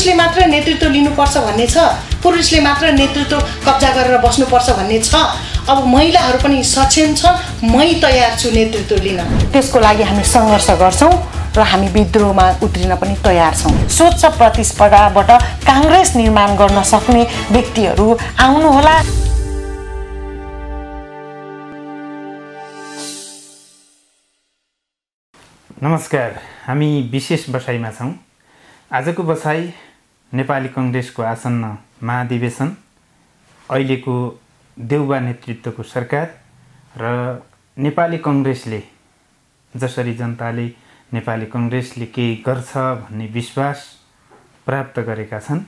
पुरुषले मात्र नेतृत्व लिनुपर्छ भन्ने छ पुरुषले मात्र नेतृत्व कब्जा गरेर बस्नुपर्छ भन्ने छ अब महिलाहरू पनि सक्षम छ मै तयार छु नेतृत्व लिन त्यसको लागि हामी सङ्घर्ष गर्छौँ र हामी विद्रोहमा उत्रिन पनि तयार छौँ स्वच्छ प्रतिस्पर्धाबाट काङ्ग्रेस निर्माण गर्न सक्ने व्यक्तिहरू आउनुहोला नमस्कार हामी विशेष बसाइमा छौँ आजको बसाइ नेपाली कङ्ग्रेसको आसन्न महाधिवेशन अहिलेको देउबा नेतृत्वको सरकार र नेपाली कङ्ग्रेसले जसरी जनताले नेपाली कङ्ग्रेसले केही गर्छ भन्ने विश्वास प्राप्त गरेका छन्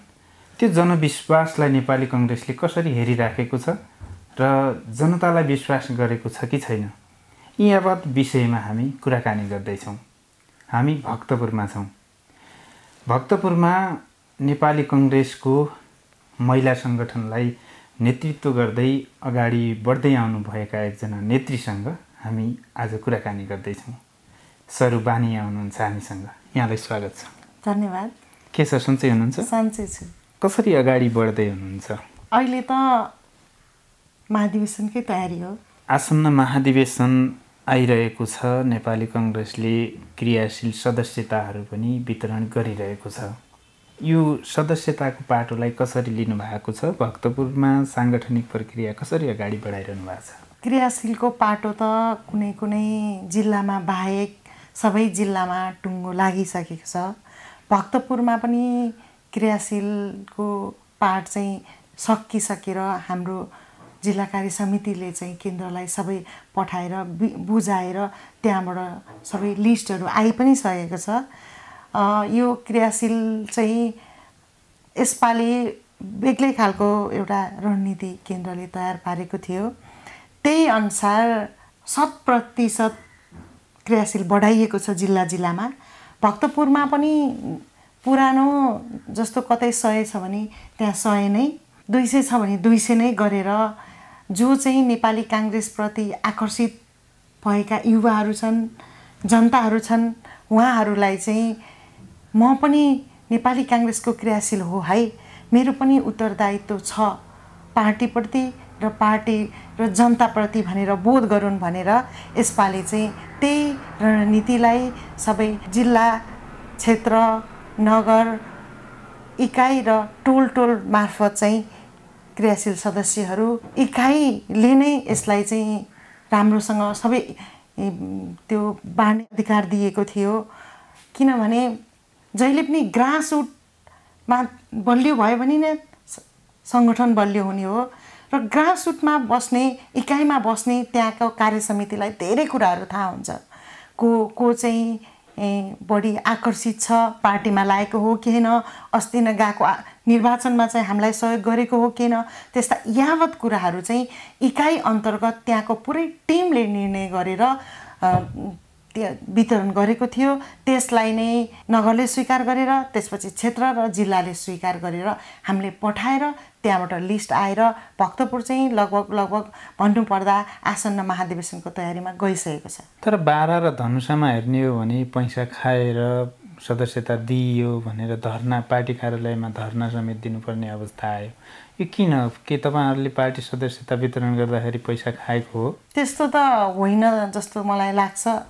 त्यो जनविश्वासलाई नेपाली कङ्ग्रेसले कसरी हेरिराखेको छ र जनतालाई विश्वास गरेको छ कि छैन यी यावत विषयमा हामी कुराकानी गर्दैछौँ हामी भक्तपुरमा छौँ भक्तपुरमा नेपाली कङ्ग्रेसको महिला सङ्गठनलाई नेतृत्व गर्दै अगाडि बढ्दै आउनुभएका एकजना नेत्रीसँग हामी आज कुराकानी गर्दैछौँ सर बानी आउनुहुन्छ हामीसँग यहाँलाई स्वागत छ धन्यवाद के सर सन्चै हुनुहुन्छ सन्चै छु कसरी अगाडि बढ्दै हुनुहुन्छ अहिले त महाधिवेशनकै तयारी हो आसन्न महाधिवेशन आइरहेको छ नेपाली कङ्ग्रेसले क्रियाशील सदस्यताहरू पनि वितरण गरिरहेको छ यो सदस्यताको पाटोलाई कसरी लिनुभएको छ भक्तपुरमा साङ्गठनिक प्रक्रिया कसरी अगाडि बढाइरहनु भएको छ क्रियाशीलको पाटो त कुनै कुनै जिल्लामा बाहेक सबै जिल्लामा टुङ्गो लागिसकेको छ भक्तपुरमा पनि क्रियाशीलको पाठ चाहिँ सकिसकेर हाम्रो जिल्ला कार्य समितिले चाहिँ केन्द्रलाई सबै पठाएर बुझाएर त्यहाँबाट सबै लिस्टहरू आइ पनि सकेको छ यो क्रियाशील चाहिँ यसपालि बेग्लै खालको एउटा रणनीति केन्द्रले तयार पारेको थियो त्यही अनुसार शत प्रतिशत क्रियाशील बढाइएको छ जिल्ला जिल्लामा भक्तपुरमा पनि पुरानो जस्तो कतै सय छ भने त्यहाँ सय नै दुई सय छ भने दुई सय नै गरेर जो चाहिँ नेपाली काङ्ग्रेसप्रति आकर्षित भएका युवाहरू छन् जनताहरू छन् उहाँहरूलाई चाहिँ म पनि नेपाली काङ्ग्रेसको क्रियाशील हो है मेरो पनि उत्तरदायित्व छ पार्टीप्रति र पार्टी र जनताप्रति भनेर बोध गरून् भनेर यसपालि चाहिँ त्यही रणनीतिलाई सबै जिल्ला क्षेत्र नगर इकाइ र टोल टोल मार्फत चाहिँ क्रियाशील सदस्यहरू इकाइले नै यसलाई चाहिँ राम्रोसँग सबै त्यो बाँड्ने अधिकार दिएको थियो किनभने जहिले पनि ग्रासरुटमा बलियो भयो भने नै सङ्गठन बलियो हुने हो र ग्रास ग्रासरुटमा बस्ने इकाइमा बस्ने त्यहाँको कार्य समितिलाई धेरै कुराहरू थाहा हुन्छ को को चाहिँ बढी आकर्षित छ पार्टीमा लागेको हो कि होइन अस्ति नै गएको निर्वाचनमा चाहिँ हामीलाई सहयोग गरेको हो कि होइन त्यस्ता यावत कुराहरू चाहिँ इकाइ अन्तर्गत त्यहाँको पुरै टिमले निर्णय गरेर वितरण गरेको थियो त्यसलाई नै नगरले स्वीकार गरेर त्यसपछि क्षेत्र र जिल्लाले स्वीकार गरेर हामीले पठाएर त्यहाँबाट लिस्ट आएर भक्तपुर चाहिँ लगभग लगभग भन्नुपर्दा आसन्न महाधिवेशनको तयारीमा गइसकेको छ तर बाह्र र धनुषामा हेर्ने हो भने पैसा खाएर सदस्यता दिइयो भनेर धरना पार्टी कार्यालयमा धरना समेत दिनुपर्ने अवस्था आयो यो किन के तपाईँहरूले पार्टी सदस्यता वितरण गर्दाखेरि पैसा खाएको हो त्यस्तो त होइन जस्तो मलाई लाग्छ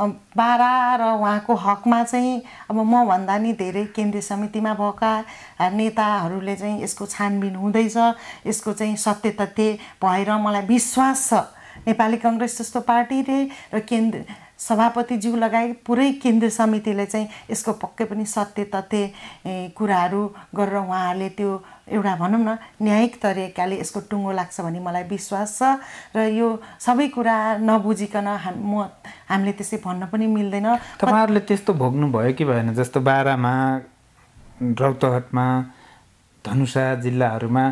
बारा र उहाँको हकमा चाहिँ अब भन्दा नि धेरै केन्द्रीय समितिमा भएका नेताहरूले चाहिँ यसको छानबिन हुँदैछ यसको चाहिँ सत्य तथ्य भएर मलाई विश्वास छ नेपाली कङ्ग्रेस जस्तो पार्टीले र केन्द्र सभापतिज्यू लगायत पुरै केन्द्रीय समितिले चाहिँ यसको पक्कै पनि सत्य तथ्य कुराहरू गरेर उहाँहरूले त्यो एउटा भनौँ न न्यायिक तरिकाले यसको टुङ्गो लाग्छ भन्ने मलाई विश्वास छ र यो सबै कुरा नबुझिकन हाम म हामीले त्यसै भन्न पनि मिल्दैन तपाईँहरूले त्यस्तो भोग्नु भयो कि भएन जस्तो बाह्रमा रौतहटमा धनुषा जिल्लाहरूमा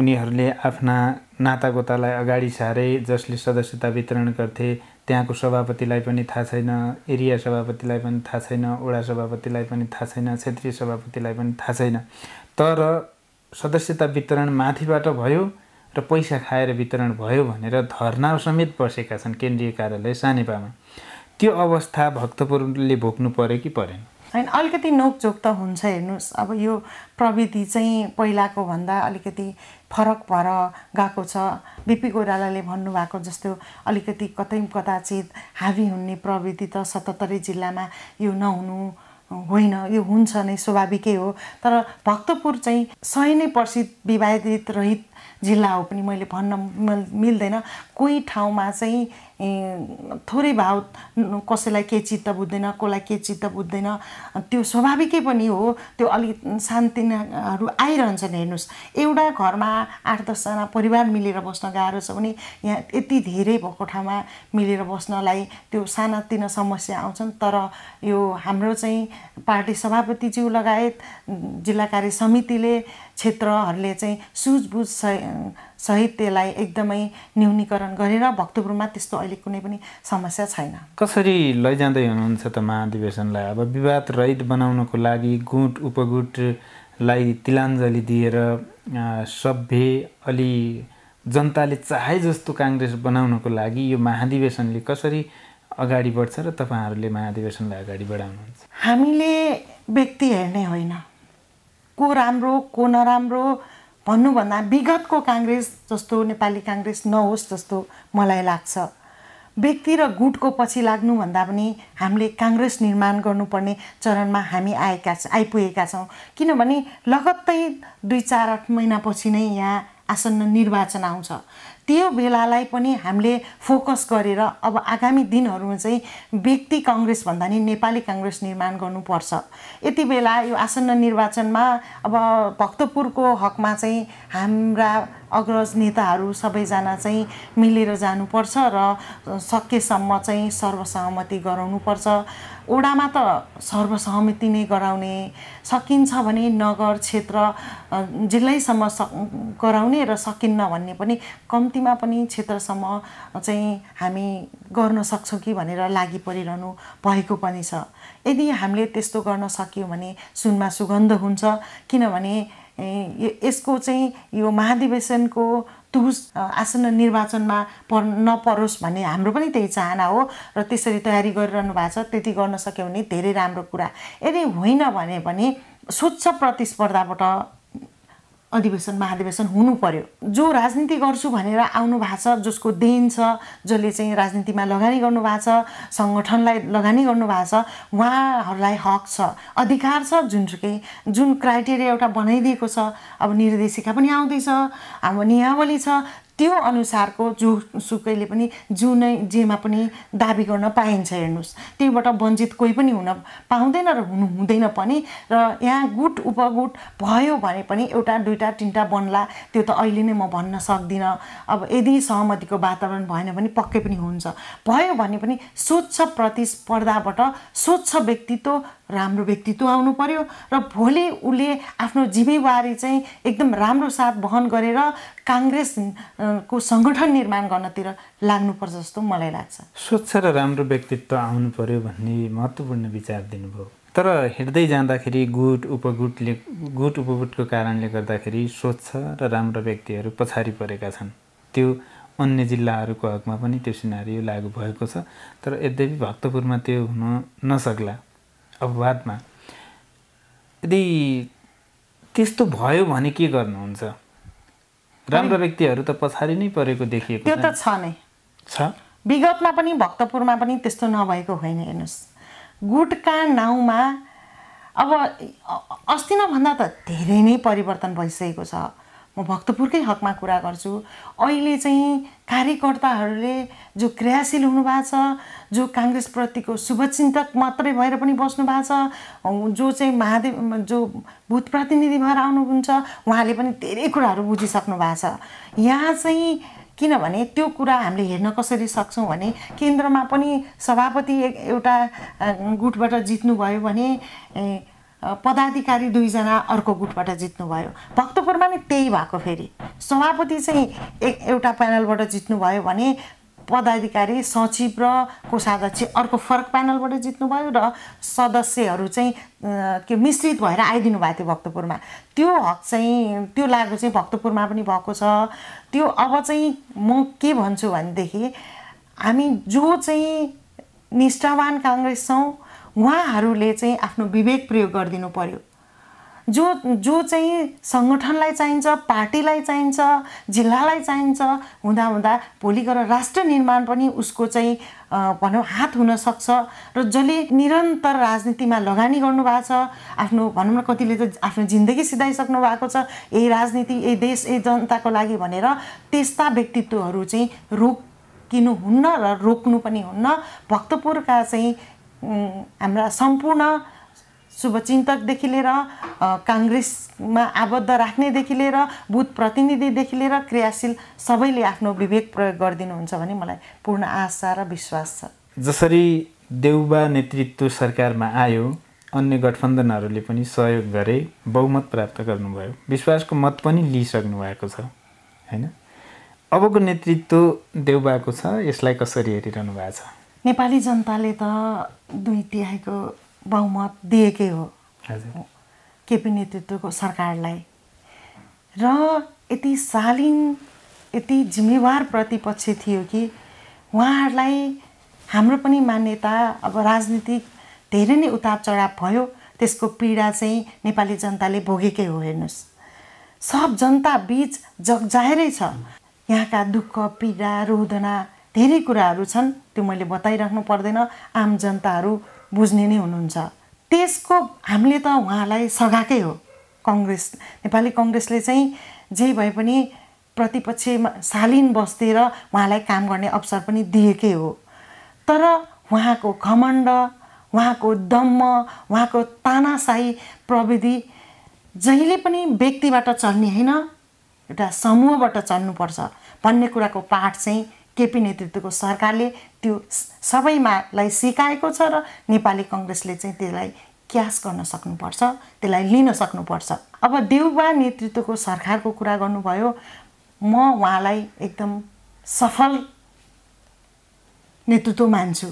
उनीहरूले आफ्ना नातागोतालाई अगाडि सारे जसले सदस्यता वितरण गर्थे त्यहाँको सभापतिलाई पनि थाहा छैन एरिया सभापतिलाई पनि थाहा छैन वडा सभापतिलाई पनि थाहा छैन क्षेत्रीय सभापतिलाई पनि थाहा छैन तर सदस्यता वितरण माथिबाट भयो र पैसा खाएर वितरण भयो भनेर धरना समेत बसेका छन् केन्द्रीय कार्यालय सानेपामा त्यो अवस्था भक्तपुरले भोग्नु पऱ्यो कि परेन होइन अलिकति नोकझोक त हुन्छ हेर्नुहोस् अब यो प्रविधि चाहिँ पहिलाको भन्दा अलिकति फरक भएर गएको छ बिपी कोइरालाले भन्नुभएको जस्तो अलिकति कतै कदाचित हावी हुने प्रविधि त सतहत्तरी जिल्लामा यो नहुनु होइन यो हुन्छ नै स्वाभाविकै हो तर भक्तपुर चाहिँ सय नै प्रसिद्ध विवादित रहित जिल्ला हो पनि मैले भन्न मिल्दैन कोही ठाउँमा चाहिँ थोरै भाव कसैलाई के चित्त बुझ्दैन कसलाई के चित्त बुझ्दैन त्यो स्वाभाविकै पनि हो त्यो अलिक शान्तिहरू आइरहन्छन् हेर्नुहोस् एउटा घरमा आठ दसजना परिवार मिलेर बस्न गाह्रो छ भने यहाँ यति धेरै भएको ठाउँमा मिलेर बस्नलाई त्यो सानातिना समस्या आउँछन् तर यो हाम्रो चाहिँ पार्टी सभापतिज्यू लगायत जिल्ला कार्य समितिले क्षेत्रहरूले चाहिँ सुझबुझ सहित त्यसलाई एकदमै न्यूनीकरण गरेर भक्तपुरमा त्यस्तो अहिले कुनै पनि समस्या छैन कसरी लैजाँदै हुनुहुन्छ त महाधिवेशनलाई अब विवाद रहित बनाउनको लागि गुट उपगुटलाई तिलाञ्जली दिएर सभ्य अलि जनताले चाहे जस्तो काङ्ग्रेस बनाउनको लागि यो महाधिवेशनले कसरी अगाडि बढ्छ र तपाईँहरूले महाधिवेशनलाई अगाडि बढाउनुहुन्छ हामीले व्यक्ति हेर्ने होइन को राम्रो को नराम्रो भन्नुभन्दा विगतको काङ्ग्रेस जस्तो नेपाली काङ्ग्रेस नहोस् जस्तो मलाई लाग्छ व्यक्ति र गुटको पछि लाग्नुभन्दा पनि हामीले काङ्ग्रेस निर्माण गर्नुपर्ने चरणमा हामी आएका आइपुगेका छौँ किनभने लगत्तै दुई चार आठ महिनापछि नै यहाँ आसन्न निर्वाचन आउँछ त्यो बेलालाई पनि हामीले फोकस गरेर अब आगामी दिनहरूमा चाहिँ व्यक्ति कङ्ग्रेस भन्दा नि नेपाली काङ्ग्रेस निर्माण गर्नुपर्छ यति बेला यो आसन्न निर्वाचनमा अब भक्तपुरको हकमा चाहिँ हाम्रा अग्रज नेताहरू सबैजना चाहिँ मिलेर जानुपर्छ र सकेसम्म चाहिँ सर्वसहमति गराउनुपर्छ ओडामा त सर्वसहमति नै गराउने सकिन्छ भने नगर क्षेत्र जिल्लैसम्म स गराउने र सकिन्न भन्ने पनि कम्तीमा पनि क्षेत्रसम्म चाहिँ हामी गर्न सक्छौँ कि भनेर लागि परिरहनु भएको पनि छ यदि हामीले त्यस्तो गर्न सक्यौँ भने सुनमा सुगन्ध हुन्छ किनभने यसको चाहिँ यो महाधिवेशनको तुस आसन्न निर्वाचनमा प नपरोस् भन्ने हाम्रो पनि त्यही चाहना हो र त्यसरी तयारी गरिरहनु भएको छ त्यति गर्न सक्यो भने धेरै राम्रो कुरा यदि होइन भने पनि स्वच्छ प्रतिस्पर्धाबाट अधिवेशन महाधिवेशन हुनु पर्यो जो राजनीति गर्छु भनेर आउनु भएको छ जसको देन छ जसले चाहिँ राजनीतिमा लगानी गर्नुभएको छ सङ्गठनलाई लगानी गर्नु गर्नुभएको छ उहाँहरूलाई हक छ अधिकार छ जुन जुनसुकै जुन क्राइटेरिया एउटा बनाइदिएको छ अब निर्देशिका पनि आउँदैछ अब नियावली छ त्यो अनुसारको जो सुकैले पनि जुनै जेमा पनि दाबी गर्न पाइन्छ हेर्नुहोस् त्यहीबाट वञ्चित कोही पनि हुन पाउँदैन र हुनु हुँदैन पनि र यहाँ गुट उपगुट भयो भने पनि एउटा दुईवटा तिनवटा बन्ला त्यो त अहिले नै म भन्न सक्दिनँ अब यदि सहमतिको वातावरण भएन भने पक्कै पनि हुन्छ भयो भने पनि स्वच्छ प्रतिस्पर्धाबाट स्वच्छ व्यक्तित्व राम्रो व्यक्तित्व आउनु पर्यो र भोलि उसले आफ्नो जिम्मेवारी चाहिँ एकदम राम्रो साथ वहन गरेर काङ्ग्रेस को सङ्गठन निर्माण गर्नतिर लाग्नुपर्छ जस्तो मलाई लाग्छ स्वच्छ र राम्रो व्यक्तित्व आउनु पर्यो भन्ने महत्त्वपूर्ण विचार दिनुभयो तर हिँड्दै जाँदाखेरि गुट उपगुटले गुट उपगुटको कारणले गर्दाखेरि स्वच्छ र राम्रो व्यक्तिहरू पछाडि परेका छन् त्यो अन्य जिल्लाहरूको हकमा पनि त्यो सिनारी लागू भएको छ तर यद्यपि भक्तपुरमा त्यो हुन नसक्ला अपवादमा यदि त्यस्तो भयो भने के गर्नुहुन्छ राम्रो व्यक्तिहरू त पछाडि नै परेको देखिएको त्यो त छ नै छ विगतमा पनि भक्तपुरमा पनि त्यस्तो नभएको होइन हेर्नुहोस् गुटका नाउँमा अब अस्ति नभन्दा त धेरै नै परिवर्तन भइसकेको छ म भक्तपुरकै हकमा कुरा गर्छु अहिले चाहिँ कार्यकर्ताहरूले जो क्रियाशील हुनुभएको छ जो काङ्ग्रेसप्रतिको शुभचिन्तक मात्रै भएर पनि बस्नु भएको छ जो चाहिँ महादेव जो भूत प्रतिनिधि भएर आउनुहुन्छ उहाँले पनि धेरै कुराहरू बुझिसक्नु भएको छ यहाँ चाहिँ किनभने त्यो कुरा हामीले हेर्न कसरी सक्छौँ भने केन्द्रमा पनि सभापति एउटा गुटबाट जित्नुभयो भने पदाधिकारी दुईजना अर्को गुटबाट जित्नुभयो भक्तपुरमा नै त्यही भएको फेरि सभापति चाहिँ एक एउटा प्यानलबाट जित्नुभयो भने पदाधिकारी सचिव र कोषाध्यक्ष अर्को फरक प्यानलबाट जित्नुभयो र सदस्यहरू चाहिँ के मिश्रित भएर आइदिनु भएको थियो भक्तपुरमा त्यो हक चाहिँ त्यो लागु चाहिँ भक्तपुरमा पनि भएको छ त्यो अब चाहिँ म के भन्छु भनेदेखि हामी जो चाहिँ निष्ठावान काङ्ग्रेस छौँ उहाँहरूले चाहिँ आफ्नो विवेक प्रयोग गरिदिनु पर्यो जो जो चाहिँ सङ्गठनलाई चाहिन्छ पार्टीलाई चाहिन्छ जिल्लालाई चाहिन्छ हुँदा हुँदा भोलि गएर राष्ट्र निर्माण पनि उसको चाहिँ भनौँ हात हुनसक्छ र जसले निरन्तर राजनीतिमा लगानी गर्नुभएको छ आफ्नो भनौँ न कतिले त आफ्नो जिन्दगी सिधाइसक्नु भएको छ यही राजनीति यही देश यही जनताको लागि भनेर त्यस्ता व्यक्तित्वहरू चाहिँ रोकिनु हुन्न र रोक्नु पनि हुन्न भक्तपुरका चाहिँ हाम्रा सम्पूर्ण शुभचिन्तकदेखि लिएर काङ्ग्रेसमा आबद्ध राख्नेदेखि लिएर बुथ प्रतिनिधिदेखि लिएर क्रियाशील सबैले आफ्नो विवेक प्रयोग गरिदिनुहुन्छ भने मलाई पूर्ण आशा र विश्वास छ जसरी देउबा नेतृत्व सरकारमा आयो अन्य गठबन्धनहरूले पनि सहयोग गरे बहुमत प्राप्त गर्नुभयो विश्वासको मत पनि लिइसक्नु भएको छ होइन अबको नेतृत्व देउबाको छ यसलाई कसरी हेरिरहनु भएको छ नेपाली जनताले त दुई तिहाईको बहुमत दिएकै हो केपी नेतृत्वको सरकारलाई र यति शालीन यति जिम्मेवार प्रतिपक्ष थियो कि उहाँहरूलाई हाम्रो पनि मान्यता अब राजनीतिक धेरै नै उताप चढाव भयो त्यसको पीडा चाहिँ नेपाली जनताले भोगेकै हो हेर्नुहोस् सब जनता बिच जगजाहेरै छ यहाँका दुःख पीडा रोदना धेरै कुराहरू छन् त्यो मैले बताइराख्नु पर्दैन आम जनताहरू बुझ्ने नै हुनुहुन्छ त्यसको हामीले त उहाँलाई सघाएकै हो कङ्ग्रेस नेपाली कङ्ग्रेसले चाहिँ जे भए पनि प्रतिपक्षमा शालीन बस्दिएर उहाँलाई काम गर्ने अवसर पनि दिएकै हो तर उहाँको घमण्ड उहाँको दम्म उहाँको तानासाई प्रविधि जहिले पनि व्यक्तिबाट चल्ने होइन एउटा समूहबाट चल्नुपर्छ भन्ने कुराको पाठ चाहिँ केपी नेतृत्वको सरकारले त्यो सबैमालाई सिकाएको छ र नेपाली कङ्ग्रेसले चाहिँ त्यसलाई क्यास गर्न सक्नुपर्छ त्यसलाई लिन सक्नुपर्छ अब देउबा नेतृत्वको सरकारको कुरा गर्नुभयो म उहाँलाई एकदम सफल नेतृत्व मान्छु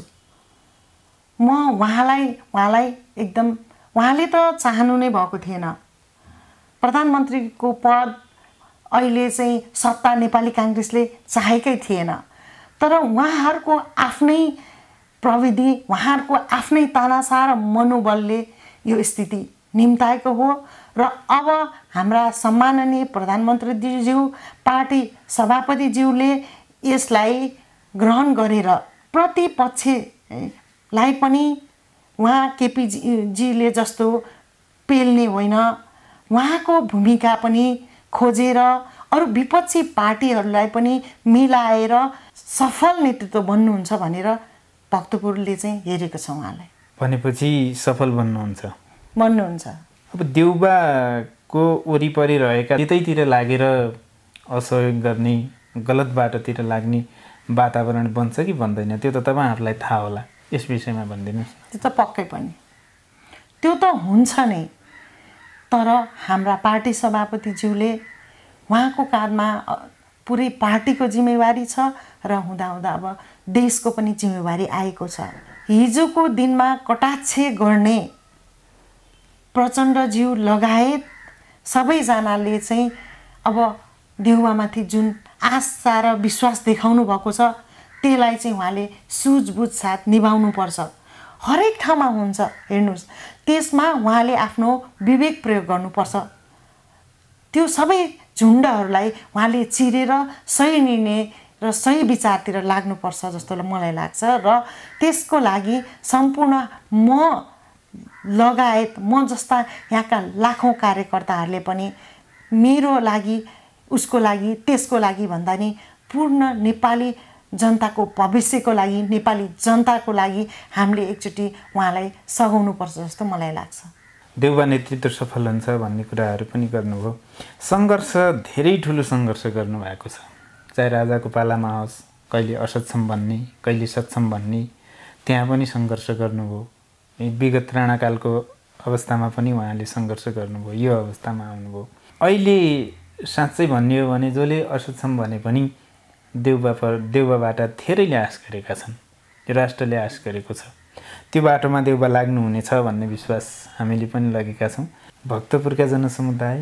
म उहाँलाई उहाँलाई एकदम उहाँले त चाहनु नै भएको थिएन प्रधानमन्त्रीको पद अहिले चाहिँ सत्ता नेपाली काङ्ग्रेसले चाहेकै थिएन तर उहाँहरूको आफ्नै प्रविधि उहाँहरूको आफ्नै तानासा र मनोबलले यो स्थिति निम्ताएको हो र अब हाम्रा सम्माननीय प्रधानमन्त्रीज्यू पार्टी सभापतिज्यूले यसलाई ग्रहण गरेर प्रतिपक्षलाई पनि उहाँ केपीजीले जस्तो पेल्ने होइन उहाँको भूमिका पनि खोजेर अरू विपक्षी पार्टीहरूलाई पनि मिलाएर सफल नेतृत्व बन्नुहुन्छ भनेर भक्तपुरले चाहिँ हेरेको छ उहाँलाई भनेपछि सफल बन्नुहुन्छ बन्नुहुन्छ अब देउबाको वरिपरि रहेका त्यतैतिर लागेर असहयोग गर्ने गलत बाटोतिर लाग्ने वातावरण बन्छ कि बन्दैन त्यो त तपाईँहरूलाई थाहा होला यस विषयमा भनिदिनुहोस् त्यो त पक्कै पनि त्यो त हुन्छ नै तर हाम्रा पार्टी सभापतिज्यूले उहाँको काँधमा पुरै पार्टीको जिम्मेवारी छ र हुँदाहुँदा अब देशको पनि जिम्मेवारी आएको छ हिजोको दिनमा कटाक्ष गर्ने प्रचण्ड प्रचण्डज्यू लगायत सबैजनाले चाहिँ अब देउवामाथि जुन आशा र विश्वास देखाउनु भएको छ त्यसलाई चाहिँ उहाँले सुझबुझ साथ पर्छ हरेक ठाउँमा हुन्छ हेर्नुहोस् त्यसमा उहाँले आफ्नो विवेक प्रयोग गर्नुपर्छ त्यो सबै झुन्डहरूलाई उहाँले चिरेर सही निर्णय र सही विचारतिर लाग्नुपर्छ जस्तो मलाई लाग्छ र त्यसको लागि सम्पूर्ण म लगायत म जस्ता यहाँका लाखौँ कार्यकर्ताहरूले पनि मेरो लागि उसको लागि त्यसको लागि भन्दा नि पूर्ण नेपाली जनताको भविष्यको लागि नेपाली जनताको लागि हामीले एकचोटि उहाँलाई सघाउनुपर्छ जस्तो मलाई लाग्छ देउबा नेतृत्व सफल हुन्छ भन्ने कुराहरू पनि गर्नुभयो सङ्घर्ष धेरै ठुलो सङ्घर्ष गर्नुभएको छ चाहे राजाको पालामा होस् कहिले असक्षम भन्ने कहिले सक्षम भन्ने त्यहाँ पनि सङ्घर्ष गर्नुभयो विगत राणाकालको अवस्थामा पनि उहाँले सङ्घर्ष गर्नुभयो यो अवस्थामा आउनुभयो अहिले साँच्चै भन्ने हो भने जसले असक्षम भने पनि देउबा पर देउबाबाट धेरैले आश गरेका छन् राष्ट्रले आश गरेको छ त्यो बाटोमा देउबा लाग्नुहुनेछ भन्ने विश्वास हामीले पनि लगेका छौँ भक्तपुरका जनसमुदाय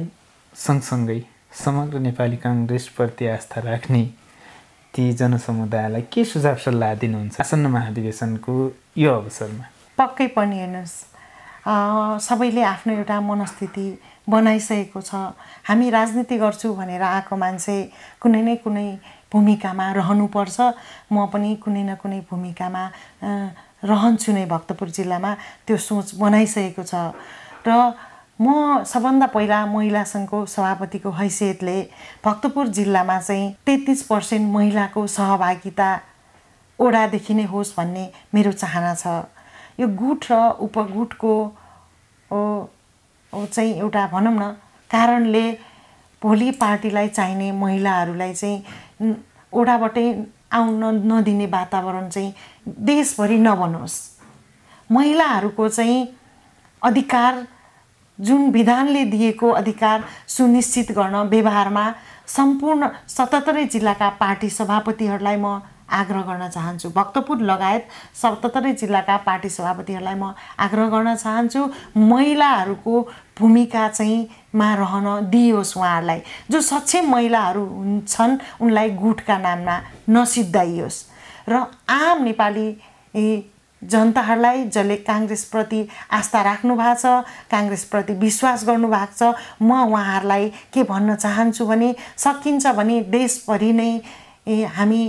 सँगसँगै समग्र नेपाली काङ्ग्रेसप्रति आस्था राख्ने ती जनसमुदायलाई के सुझाव सल्लाह दिनुहुन्छ आसन्न महाधिवेशनको यो अवसरमा पक्कै पनि हेर्नुहोस् सबैले आफ्नो एउटा मनस्थिति बनाइसकेको छ हामी राजनीति गर्छु भनेर आएको मान्छे कुनै न कुनै भूमिकामा रहनुपर्छ म पनि कुनै न कुनै भूमिकामा रहन्छु नै भक्तपुर जिल्लामा त्यो सोच बनाइसकेको छ र म सबभन्दा पहिला महिला सङ्घको सभापतिको हैसियतले भक्तपुर जिल्लामा चाहिँ तेत्तिस पर्सेन्ट महिलाको सहभागिता ओडादेखि नै होस् भन्ने मेरो चाहना छ यो गुट र उपगुटको चाहिँ एउटा भनौँ न कारणले भोलि पार्टीलाई चाहिने महिलाहरूलाई चाहिँ ओडाबाटै आउन नदिने वातावरण चाहिँ देशभरि नबनोस् महिलाहरूको चाहिँ अधिकार जुन विधानले दिएको अधिकार सुनिश्चित गर्न व्यवहारमा सम्पूर्ण सतहत्तरै जिल्लाका पार्टी सभापतिहरूलाई म आग्रह गर्न चाहन्छु भक्तपुर लगायत सतहत्तरै जिल्लाका पार्टी सभापतिहरूलाई म आग्रह गर्न चाहन्छु महिलाहरूको भूमिका चाहिँ मा रहन दिइयोस् उहाँहरूलाई जो सक्षम महिलाहरू हुन्छन् उनलाई गुटका नाममा नसिद्धाइयोस् र आम नेपाली जनताहरूलाई जसले काङ्ग्रेसप्रति आस्था राख्नु भएको छ काङ्ग्रेसप्रति विश्वास गर्नुभएको छ म उहाँहरूलाई के भन्न चाहन्छु भने सकिन्छ भने देशभरि नै हामी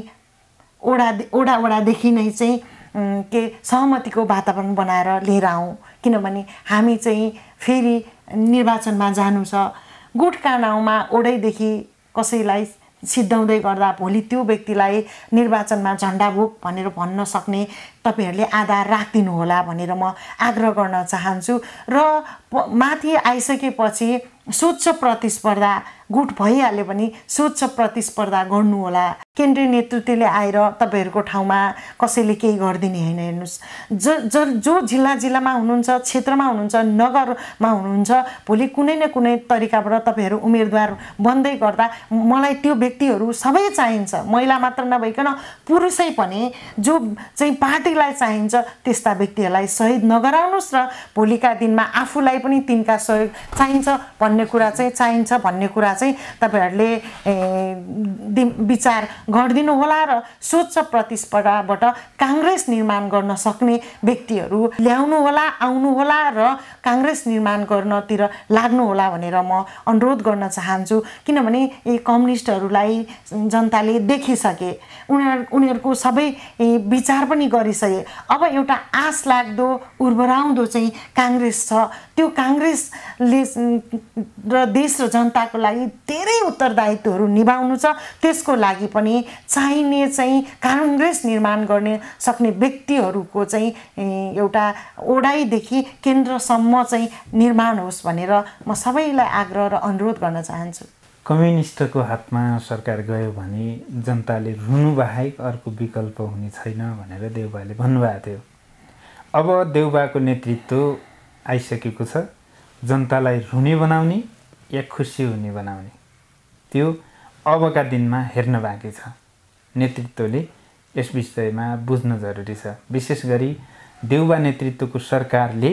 ओडा ओडा ओडादेखि नै चाहिँ के सहमतिको वातावरण बनाएर लिएर आउँ किनभने हामी चाहिँ फेरि निर्वाचनमा जानु छ गुटका नाउँमा ओडैदेखि कसैलाई सिद्धाउँदै गर्दा भोलि त्यो व्यक्तिलाई निर्वाचनमा झन्डा भोक भनेर भन्न सक्ने तपाईँहरूले राखिदिनु होला भनेर म आग्रह गर्न चाहन्छु र माथि आइसकेपछि स्वच्छ प्रतिस्पर्धा गुट भइहाल्यो भने स्वच्छ प्रतिस्पर्धा गर्नु होला केन्द्रीय नेतृत्वले आएर तपाईँहरूको ठाउँमा कसैले केही गरिदिने होइन हेर्नुहोस् ज ज जो जिल्ला जिल्लामा हुनुहुन्छ क्षेत्रमा हुनुहुन्छ नगरमा हुनुहुन्छ भोलि कुनै न कुनै तरिकाबाट तपाईँहरू उम्मेदवार बन्दै गर्दा मलाई त्यो व्यक्तिहरू सबै चाहिन्छ महिला मात्र नभइकन पुरुषै पनि जो चाहिँ पार्टी व्यक्तिलाई चाहिन्छ त्यस्ता व्यक्तिहरूलाई सहिद नगराउनुहोस् र भोलिका दिनमा आफूलाई पनि तिनका सहयोग चाहिन्छ भन्ने कुरा चाहिँ चाहिन्छ भन्ने कुरा चाहिँ तपाईँहरूले विचार गरिदिनु होला र स्वच्छ प्रतिस्पर्धाबाट काङ्ग्रेस निर्माण गर्न सक्ने व्यक्तिहरू आउनु होला र काङ्ग्रेस निर्माण गर्नतिर लाग्नु होला भनेर म अनुरोध गर्न चाहन्छु किनभने यी कम्युनिस्टहरूलाई जनताले देखिसके उनीहरू उनीहरूको सबै विचार पनि गरिसके विषय अब एउटा आँस लाग्दो उर्वराउँदो चाहिँ काङ्ग्रेस छ त्यो काङ्ग्रेसले र देश र जनताको लागि धेरै उत्तरदायित्वहरू निभाउनु छ त्यसको लागि पनि चाहिने चाहिँ काङ्ग्रेस निर्माण गर्न सक्ने व्यक्तिहरूको चाहिँ एउटा ओडाइदेखि केन्द्रसम्म चाहिँ निर्माण होस् भनेर म सबैलाई आग्रह र अनुरोध गर्न चाहन्छु कम्युनिस्टको हातमा सरकार गयो भने जनताले रुनु बाहेक अर्को विकल्प हुने छैन भनेर देउबाले भन्नुभएको थियो अब देउबाको नेतृत्व आइसकेको छ जनतालाई रुने बनाउने या खुसी हुने बनाउने त्यो अबका दिनमा हेर्न बाँकी छ नेतृत्वले यस विषयमा बुझ्न जरुरी छ विशेष गरी देउबा नेतृत्वको सरकारले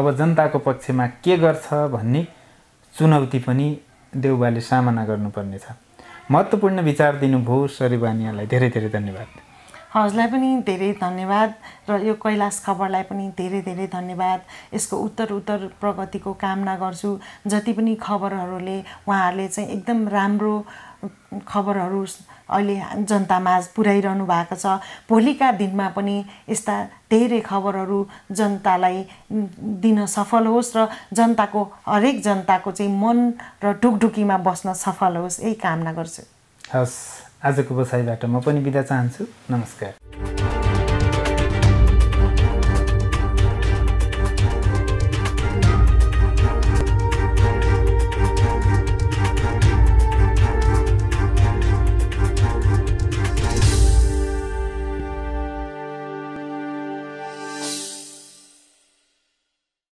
अब जनताको पक्षमा के गर्छ भन्ने चुनौती पनि देउबाले सामना गर्नुपर्ने गर्नुपर्नेछ महत्त्वपूर्ण विचार दिनुभयो सरिबानियालाई धेरै धेरै धन्यवाद हजुरलाई पनि धेरै धन्यवाद र यो कैलाश खबरलाई पनि धेरै धेरै धन्यवाद यसको उत्तर उत्तर प्रगतिको कामना गर्छु जति पनि खबरहरूले उहाँहरूले चाहिँ एकदम राम्रो खबरहरू अहिले जनतामाझ पुर्याइरहनु भएको छ भोलिका दिनमा पनि यस्ता धेरै खबरहरू जनतालाई दिन सफल होस् र जनताको हरेक जनताको चाहिँ मन र ढुकढुकीमा बस्न सफल होस् यही कामना गर्छु हस् आजको बसाइबाट म पनि बिदा चाहन्छु नमस्कार